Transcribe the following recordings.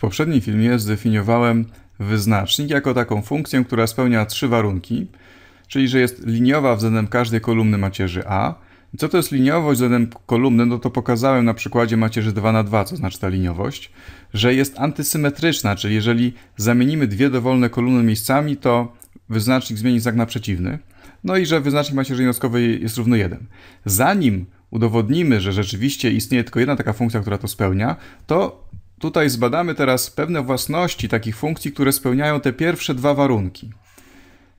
poprzednim filmie zdefiniowałem wyznacznik jako taką funkcję, która spełnia trzy warunki, czyli że jest liniowa względem każdej kolumny macierzy A. Co to jest liniowość względem kolumny? No to pokazałem na przykładzie macierzy 2 na 2 co znaczy ta liniowość, że jest antysymetryczna, czyli jeżeli zamienimy dwie dowolne kolumny miejscami, to wyznacznik zmieni znak na przeciwny. No i że wyznacznik macierzy jednostkowej jest równy 1. Zanim udowodnimy, że rzeczywiście istnieje tylko jedna taka funkcja, która to spełnia, to Tutaj zbadamy teraz pewne własności takich funkcji, które spełniają te pierwsze dwa warunki.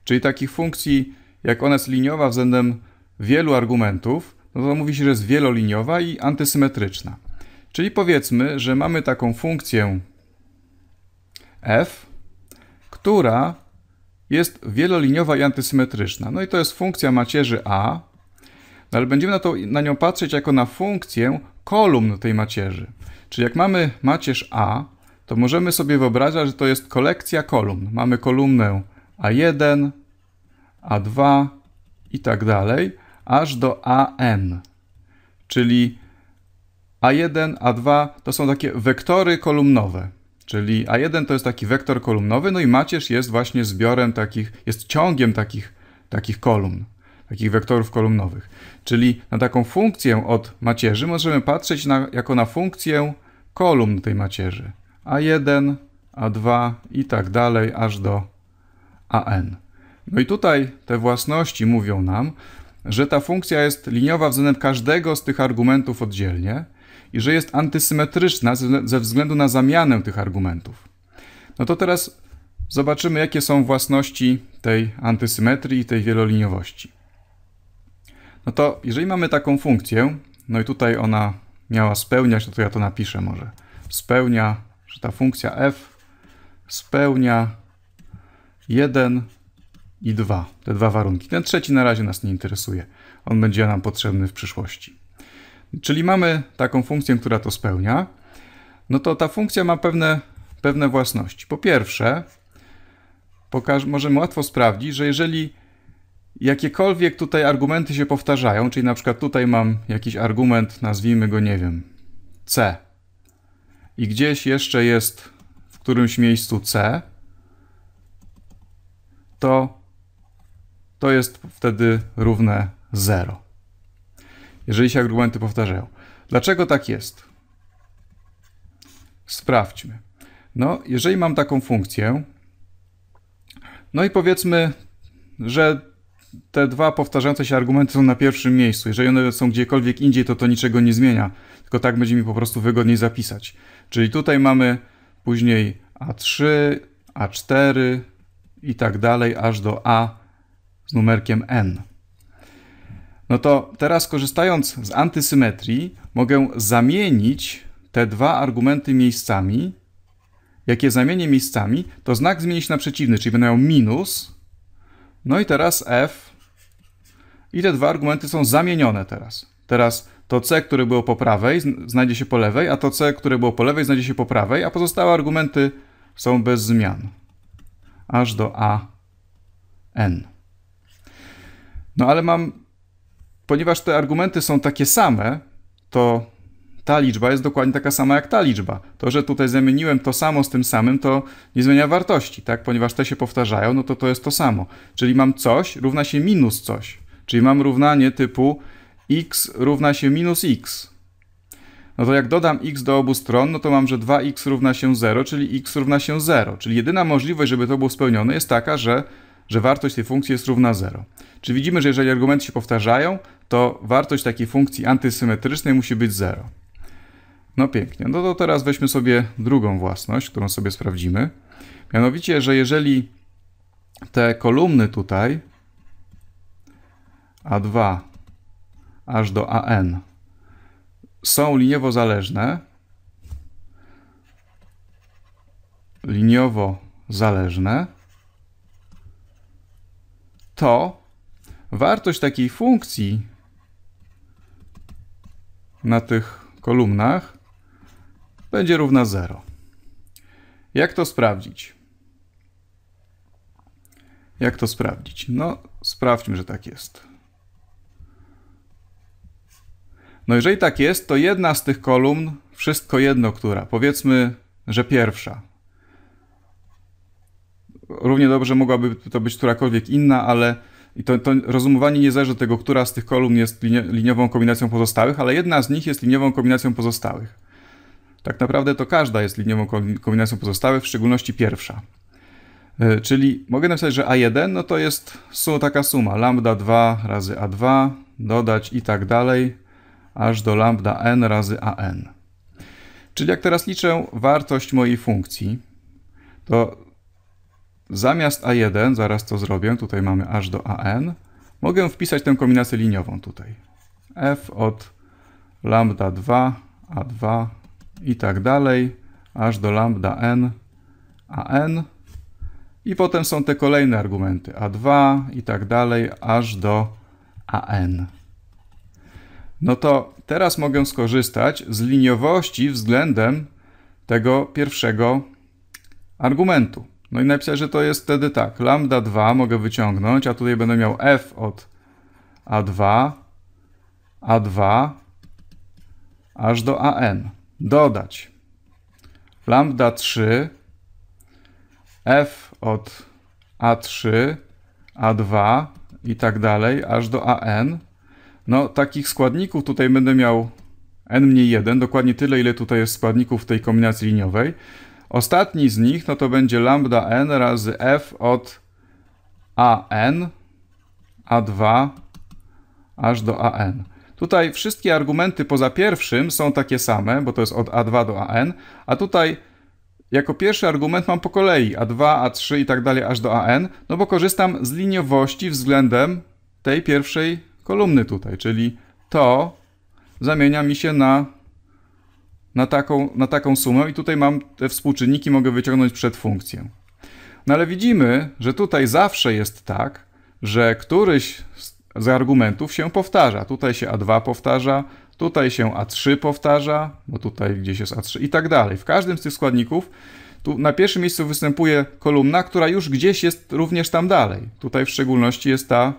Czyli takich funkcji, jak ona jest liniowa względem wielu argumentów, no to mówi się, że jest wieloliniowa i antysymetryczna. Czyli powiedzmy, że mamy taką funkcję f, która jest wieloliniowa i antysymetryczna. No i to jest funkcja macierzy a, ale będziemy na, to, na nią patrzeć jako na funkcję kolumn tej macierzy. Czyli jak mamy macierz A, to możemy sobie wyobrazić, że to jest kolekcja kolumn. Mamy kolumnę A1, A2 i tak dalej, aż do AN. Czyli A1, A2 to są takie wektory kolumnowe. Czyli A1 to jest taki wektor kolumnowy, no i macierz jest właśnie zbiorem takich, jest ciągiem takich, takich kolumn takich wektorów kolumnowych. Czyli na taką funkcję od macierzy możemy patrzeć na, jako na funkcję kolumn tej macierzy. A1, A2 i tak dalej, aż do AN. No i tutaj te własności mówią nam, że ta funkcja jest liniowa względem każdego z tych argumentów oddzielnie i że jest antysymetryczna ze względu na zamianę tych argumentów. No to teraz zobaczymy, jakie są własności tej antysymetrii i tej wieloliniowości. No to jeżeli mamy taką funkcję, no i tutaj ona miała spełniać, no to ja to napiszę może. Spełnia, że ta funkcja f spełnia 1 i 2, te dwa warunki. Ten trzeci na razie nas nie interesuje. On będzie nam potrzebny w przyszłości. Czyli mamy taką funkcję, która to spełnia. No to ta funkcja ma pewne, pewne własności. Po pierwsze, pokaż, możemy łatwo sprawdzić, że jeżeli jakiekolwiek tutaj argumenty się powtarzają, czyli na przykład tutaj mam jakiś argument, nazwijmy go, nie wiem, C. I gdzieś jeszcze jest w którymś miejscu C, to, to jest wtedy równe 0. Jeżeli się argumenty powtarzają. Dlaczego tak jest? Sprawdźmy. No, jeżeli mam taką funkcję, no i powiedzmy, że te dwa powtarzające się argumenty są na pierwszym miejscu. Jeżeli one są gdziekolwiek indziej, to to niczego nie zmienia, tylko tak będzie mi po prostu wygodniej zapisać. Czyli tutaj mamy później A3, A4 i tak dalej, aż do A z numerkiem N. No to teraz korzystając z antysymetrii, mogę zamienić te dwa argumenty miejscami. Jak je zamienię miejscami, to znak zmienić na przeciwny, czyli będę miał minus no i teraz F. I te dwa argumenty są zamienione teraz. Teraz to C, które było po prawej, znajdzie się po lewej, a to C, które było po lewej, znajdzie się po prawej, a pozostałe argumenty są bez zmian. Aż do A, N. No ale mam, ponieważ te argumenty są takie same, to ta liczba jest dokładnie taka sama jak ta liczba. To, że tutaj zamieniłem to samo z tym samym, to nie zmienia wartości, tak? Ponieważ te się powtarzają, no to to jest to samo. Czyli mam coś równa się minus coś. Czyli mam równanie typu x równa się minus x. No to jak dodam x do obu stron, no to mam, że 2x równa się 0, czyli x równa się 0. Czyli jedyna możliwość, żeby to było spełnione jest taka, że, że wartość tej funkcji jest równa 0. Czy widzimy, że jeżeli argumenty się powtarzają, to wartość takiej funkcji antysymetrycznej musi być 0. No pięknie. No to teraz weźmy sobie drugą własność, którą sobie sprawdzimy. Mianowicie, że jeżeli te kolumny tutaj A2 aż do AN są liniowo zależne, liniowo zależne, to wartość takiej funkcji na tych kolumnach będzie równa 0. Jak to sprawdzić? Jak to sprawdzić? No, sprawdźmy, że tak jest. No jeżeli tak jest, to jedna z tych kolumn, wszystko jedno która, powiedzmy, że pierwsza. Równie dobrze mogłaby to być którakolwiek inna, ale i to, to rozumowanie nie zależy od tego, która z tych kolumn jest liniową kombinacją pozostałych, ale jedna z nich jest liniową kombinacją pozostałych. Tak naprawdę to każda jest liniową kombinacją pozostałych, w szczególności pierwsza. E, czyli mogę napisać, że A1 no to jest taka suma lambda 2 razy A2, dodać i tak dalej, aż do lambda n razy an. Czyli jak teraz liczę wartość mojej funkcji, to zamiast a1, zaraz to zrobię, tutaj mamy aż do an, mogę wpisać tę kombinację liniową tutaj. f od lambda 2, a2, i tak dalej, aż do lambda n, a n. I potem są te kolejne argumenty, a2 i tak dalej, aż do an. No to teraz mogę skorzystać z liniowości względem tego pierwszego argumentu. No i napisać, że to jest wtedy tak, lambda 2 mogę wyciągnąć, a tutaj będę miał f od a2, a2, aż do an dodać lambda 3 f od a3, a2 i tak dalej aż do an. No takich składników tutaj będę miał n mniej 1, dokładnie tyle ile tutaj jest składników w tej kombinacji liniowej. Ostatni z nich no to będzie lambda n razy f od an, a2 aż do an. Tutaj wszystkie argumenty poza pierwszym są takie same, bo to jest od A2 do AN, a tutaj jako pierwszy argument mam po kolei A2, A3 i tak dalej aż do AN, no bo korzystam z liniowości względem tej pierwszej kolumny tutaj, czyli to zamienia mi się na, na, taką, na taką sumę i tutaj mam te współczynniki, mogę wyciągnąć przed funkcję. No ale widzimy, że tutaj zawsze jest tak, że któryś z z argumentów się powtarza. Tutaj się A2 powtarza, tutaj się A3 powtarza, bo tutaj gdzieś jest A3 i tak dalej. W każdym z tych składników tu na pierwszym miejscu występuje kolumna, która już gdzieś jest również tam dalej. Tutaj w szczególności jest ta,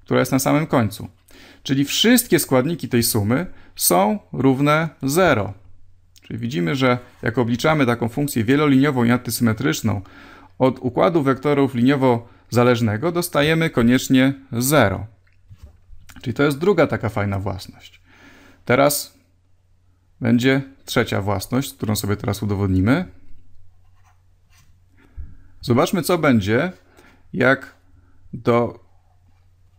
która jest na samym końcu. Czyli wszystkie składniki tej sumy są równe 0. Czyli widzimy, że jak obliczamy taką funkcję wieloliniową i antysymetryczną od układu wektorów liniowo zależnego, dostajemy koniecznie 0. Czyli to jest druga taka fajna własność. Teraz będzie trzecia własność, którą sobie teraz udowodnimy. Zobaczmy, co będzie, jak do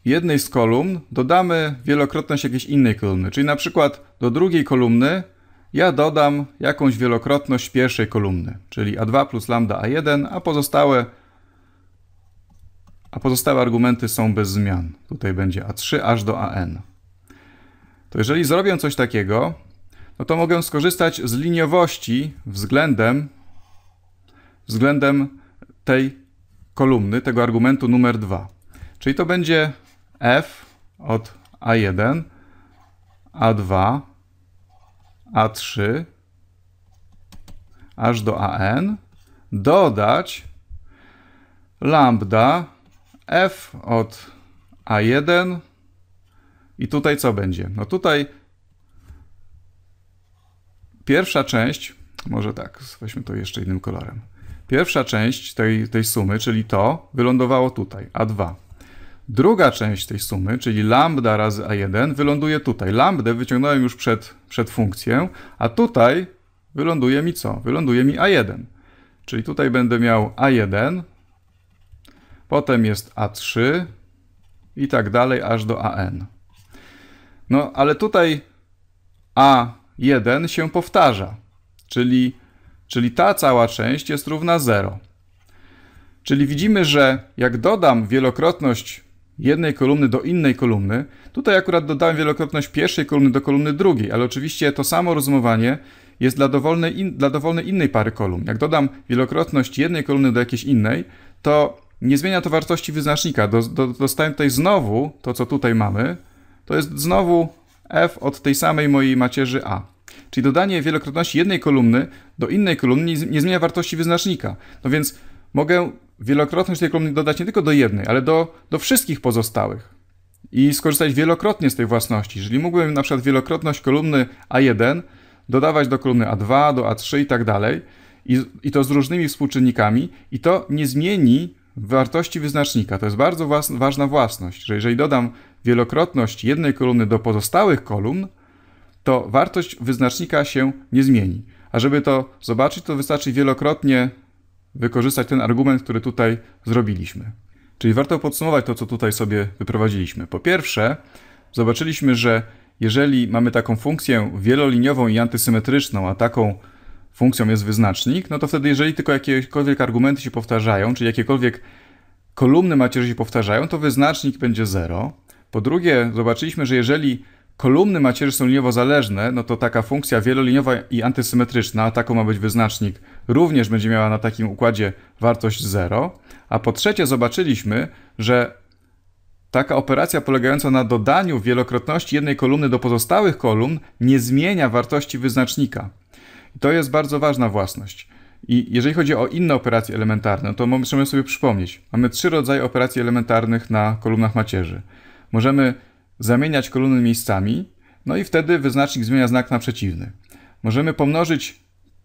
jednej z kolumn dodamy wielokrotność jakiejś innej kolumny. Czyli na przykład do drugiej kolumny ja dodam jakąś wielokrotność pierwszej kolumny, czyli a2 plus lambda a1, a pozostałe a pozostałe argumenty są bez zmian. Tutaj będzie A3 aż do AN. To jeżeli zrobię coś takiego, no to mogę skorzystać z liniowości względem, względem tej kolumny, tego argumentu numer 2. Czyli to będzie F od A1, A2, A3, aż do AN, dodać lambda f od a1 i tutaj co będzie? No tutaj pierwsza część, może tak, weźmy to jeszcze innym kolorem. Pierwsza część tej, tej sumy, czyli to, wylądowało tutaj, a2. Druga część tej sumy, czyli lambda razy a1, wyląduje tutaj. Lambdę wyciągnąłem już przed, przed funkcję, a tutaj wyląduje mi co? Wyląduje mi a1. Czyli tutaj będę miał a1 Potem jest A3 i tak dalej aż do AN. No ale tutaj A1 się powtarza, czyli, czyli ta cała część jest równa 0. Czyli widzimy, że jak dodam wielokrotność jednej kolumny do innej kolumny, tutaj akurat dodałem wielokrotność pierwszej kolumny do kolumny drugiej, ale oczywiście to samo rozumowanie jest dla dowolnej, in, dla dowolnej innej pary kolumn. Jak dodam wielokrotność jednej kolumny do jakiejś innej, to nie zmienia to wartości wyznacznika. Do, do, dostałem tutaj znowu to, co tutaj mamy. To jest znowu f od tej samej mojej macierzy a. Czyli dodanie wielokrotności jednej kolumny do innej kolumny nie, nie zmienia wartości wyznacznika. No więc mogę wielokrotność tej kolumny dodać nie tylko do jednej, ale do, do wszystkich pozostałych. I skorzystać wielokrotnie z tej własności. jeżeli mógłbym na przykład wielokrotność kolumny A1 dodawać do kolumny A2, do A3 i tak dalej. I to z różnymi współczynnikami, i to nie zmieni wartości wyznacznika. To jest bardzo ważna własność, że jeżeli dodam wielokrotność jednej kolumny do pozostałych kolumn, to wartość wyznacznika się nie zmieni. A żeby to zobaczyć, to wystarczy wielokrotnie wykorzystać ten argument, który tutaj zrobiliśmy. Czyli warto podsumować to, co tutaj sobie wyprowadziliśmy. Po pierwsze, zobaczyliśmy, że jeżeli mamy taką funkcję wieloliniową i antysymetryczną, a taką funkcją jest wyznacznik, no to wtedy jeżeli tylko jakiekolwiek argumenty się powtarzają, czy jakiekolwiek kolumny macierzy się powtarzają, to wyznacznik będzie 0. Po drugie, zobaczyliśmy, że jeżeli kolumny macierzy są liniowo zależne, no to taka funkcja wieloliniowa i antysymetryczna, a taką ma być wyznacznik, również będzie miała na takim układzie wartość 0. A po trzecie, zobaczyliśmy, że Taka operacja polegająca na dodaniu wielokrotności jednej kolumny do pozostałych kolumn nie zmienia wartości wyznacznika. I to jest bardzo ważna własność. I jeżeli chodzi o inne operacje elementarne, no to możemy sobie przypomnieć, mamy trzy rodzaje operacji elementarnych na kolumnach macierzy. Możemy zamieniać kolumny miejscami, no i wtedy wyznacznik zmienia znak na przeciwny. Możemy pomnożyć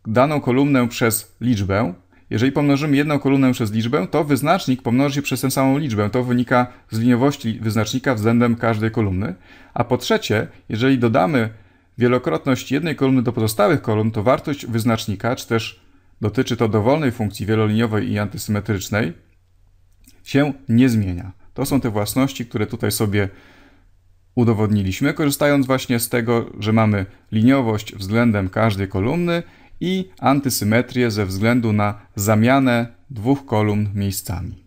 daną kolumnę przez liczbę. Jeżeli pomnożymy jedną kolumnę przez liczbę, to wyznacznik pomnoży się przez tę samą liczbę. To wynika z liniowości wyznacznika względem każdej kolumny. A po trzecie, jeżeli dodamy Wielokrotność jednej kolumny do pozostałych kolumn to wartość wyznacznika, czy też dotyczy to dowolnej funkcji wieloliniowej i antysymetrycznej, się nie zmienia. To są te własności, które tutaj sobie udowodniliśmy, korzystając właśnie z tego, że mamy liniowość względem każdej kolumny i antysymetrię ze względu na zamianę dwóch kolumn miejscami.